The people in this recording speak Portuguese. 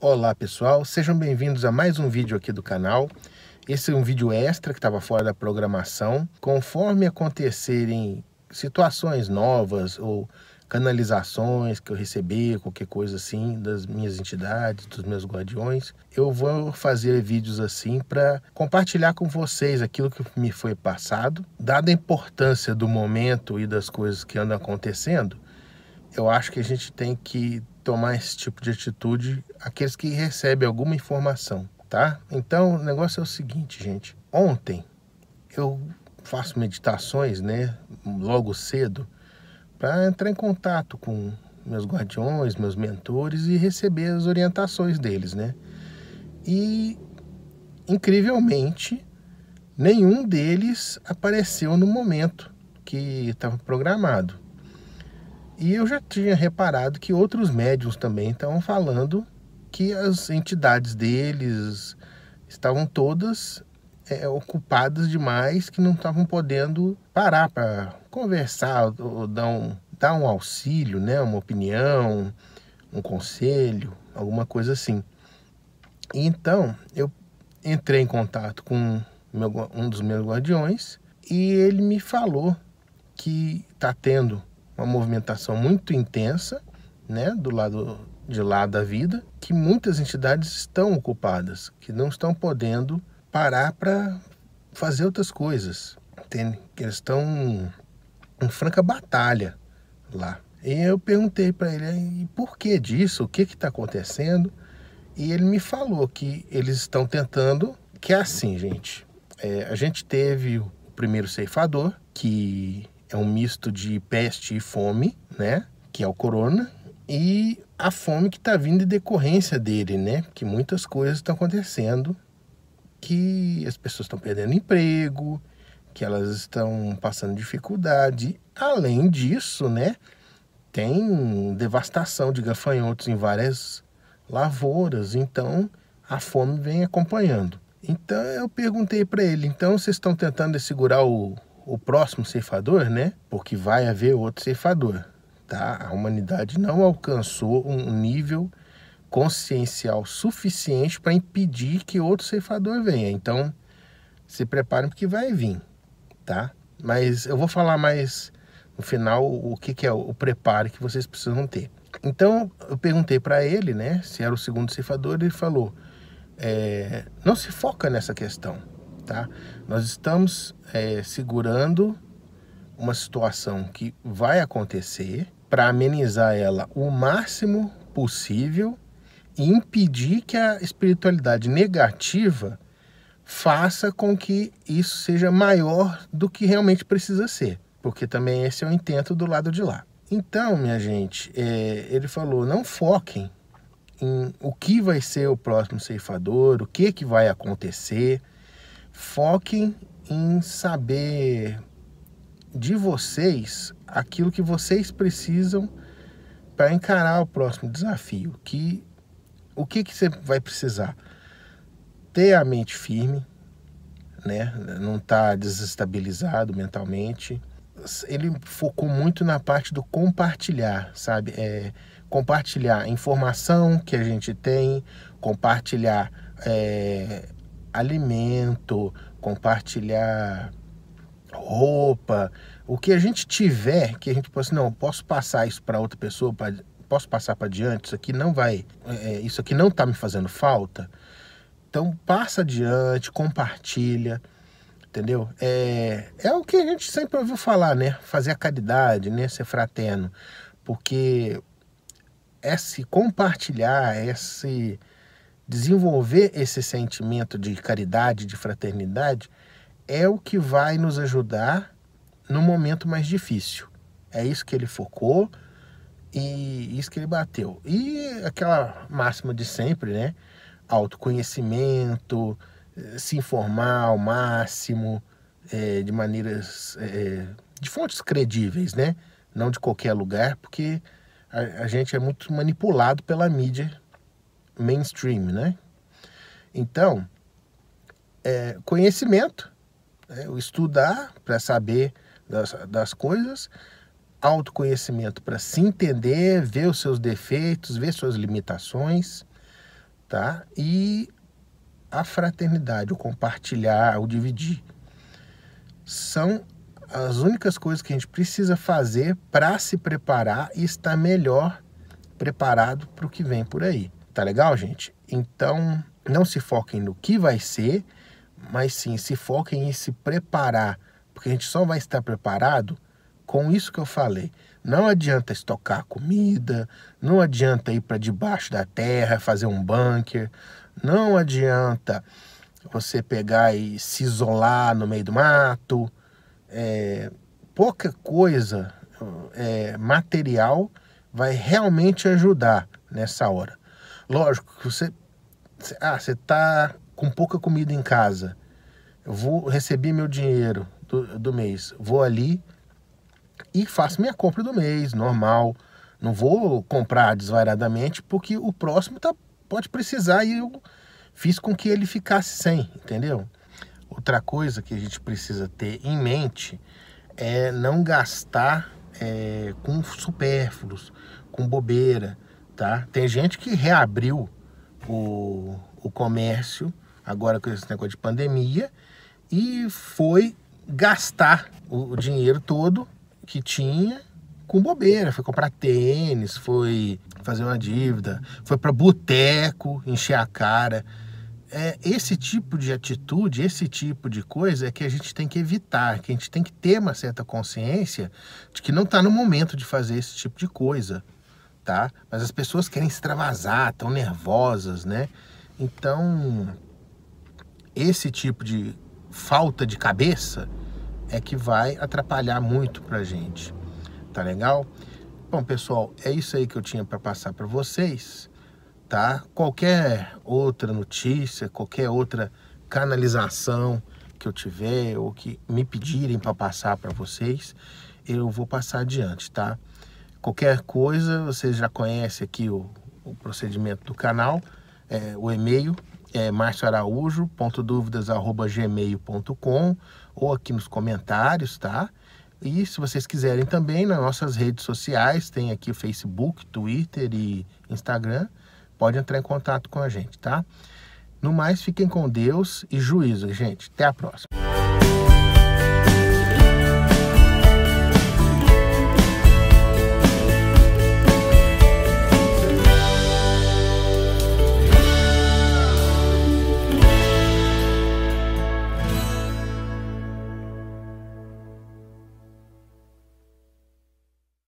Olá pessoal, sejam bem-vindos a mais um vídeo aqui do canal. Esse é um vídeo extra que estava fora da programação. Conforme acontecerem situações novas ou canalizações que eu receber, qualquer coisa assim, das minhas entidades, dos meus guardiões, eu vou fazer vídeos assim para compartilhar com vocês aquilo que me foi passado. Dada a importância do momento e das coisas que andam acontecendo, eu acho que a gente tem que tomar esse tipo de atitude aqueles que recebem alguma informação, tá? Então, o negócio é o seguinte, gente. Ontem eu faço meditações, né, logo cedo, para entrar em contato com meus guardiões, meus mentores e receber as orientações deles, né? E incrivelmente, nenhum deles apareceu no momento que estava programado. E eu já tinha reparado que outros médiums também estavam falando que as entidades deles estavam todas é, ocupadas demais, que não estavam podendo parar para conversar ou dar um, dar um auxílio, né? uma opinião, um conselho, alguma coisa assim. Então eu entrei em contato com meu, um dos meus guardiões e ele me falou que está tendo uma movimentação muito intensa, né, do lado de lá da vida, que muitas entidades estão ocupadas, que não estão podendo parar para fazer outras coisas, entende? Que eles estão em franca batalha lá. E eu perguntei para ele por que disso, o que está acontecendo, e ele me falou que eles estão tentando, que é assim, gente. É, a gente teve o primeiro ceifador, que é um misto de peste e fome, né? Que é o corona, e a fome que está vindo em decorrência dele, né? Que muitas coisas estão acontecendo, que as pessoas estão perdendo emprego, que elas estão passando dificuldade. Além disso, né? Tem devastação de gafanhotos em várias lavouras, então a fome vem acompanhando. Então eu perguntei para ele, então vocês estão tentando segurar o, o próximo ceifador, né? Porque vai haver outro ceifador, tá? A humanidade não alcançou um nível consciencial suficiente para impedir que outro ceifador venha. Então, se preparem porque vai vir, tá? Mas eu vou falar mais no final o que, que é o preparo que vocês precisam ter. Então, eu perguntei para ele, né, se era o segundo ceifador, ele falou, é, não se foca nessa questão, tá? Nós estamos é, segurando uma situação que vai acontecer para amenizar ela o máximo possível e impedir que a espiritualidade negativa faça com que isso seja maior do que realmente precisa ser, porque também esse é o intento do lado de lá. Então, minha gente, é, ele falou: não foquem em o que vai ser o próximo ceifador, o que, que vai acontecer Foquem em saber de vocês aquilo que vocês precisam para encarar o próximo desafio. Que o que, que você vai precisar? Ter a mente firme, né? Não estar tá desestabilizado mentalmente. Ele focou muito na parte do compartilhar, sabe? É, compartilhar informação que a gente tem, compartilhar é, alimento, compartilhar roupa, o que a gente tiver que a gente possa, não, posso passar isso para outra pessoa, pra, posso passar para diante, isso aqui não vai, é, é isso aqui não está me fazendo falta. Então passa adiante, compartilha, entendeu? É, é o que a gente sempre ouviu falar, né? Fazer a caridade, né? Ser fraterno, porque esse compartilhar, esse desenvolver esse sentimento de caridade, de fraternidade, é o que vai nos ajudar no momento mais difícil. É isso que ele focou e isso que ele bateu. E aquela máxima de sempre, né? Autoconhecimento, eh, se informar ao máximo, é, de maneiras. É, de fontes credíveis, né? Não de qualquer lugar, porque a, a gente é muito manipulado pela mídia mainstream, né? Então, é, conhecimento, né? o estudar para saber das, das coisas, autoconhecimento para se entender, ver os seus defeitos, ver suas limitações, tá? E a fraternidade, o compartilhar, o dividir, são as únicas coisas que a gente precisa fazer para se preparar e estar melhor preparado para o que vem por aí. Tá legal, gente? Então, não se foquem no que vai ser, mas sim se foquem em se preparar, porque a gente só vai estar preparado com isso que eu falei. Não adianta estocar comida, não adianta ir para debaixo da terra, fazer um bunker, não adianta você pegar e se isolar no meio do mato. É, pouca coisa é, material vai realmente ajudar nessa hora. Lógico que você. Ah, você tá com pouca comida em casa. Eu vou receber meu dinheiro do, do mês. Vou ali e faço minha compra do mês, normal. Não vou comprar desvairadamente, porque o próximo tá, pode precisar e eu fiz com que ele ficasse sem, entendeu? Outra coisa que a gente precisa ter em mente é não gastar é, com supérfluos, com bobeira tá? Tem gente que reabriu o, o comércio agora com esse negócio de pandemia e foi gastar o, o dinheiro todo que tinha com bobeira, foi comprar tênis, foi fazer uma dívida, foi para boteco, encher a cara. É, esse tipo de atitude, esse tipo de coisa é que a gente tem que evitar, que a gente tem que ter uma certa consciência de que não está no momento de fazer esse tipo de coisa tá? Mas as pessoas querem extravasar, estão nervosas, né? Então, esse tipo de falta de cabeça é que vai atrapalhar muito pra gente. Tá legal? Bom, pessoal, é isso aí que eu tinha para passar para vocês, tá? Qualquer outra notícia, qualquer outra canalização que eu tiver ou que me pedirem para passar para vocês, eu vou passar adiante, tá? Qualquer coisa, vocês já conhecem aqui o, o procedimento do canal, é, o e-mail é marcioaraújo.dúvidas.gmail.com ou aqui nos comentários, tá? E se vocês quiserem também, nas nossas redes sociais, tem aqui o Facebook, Twitter e Instagram, pode entrar em contato com a gente, tá? No mais, fiquem com Deus e juízo, gente. Até a próxima.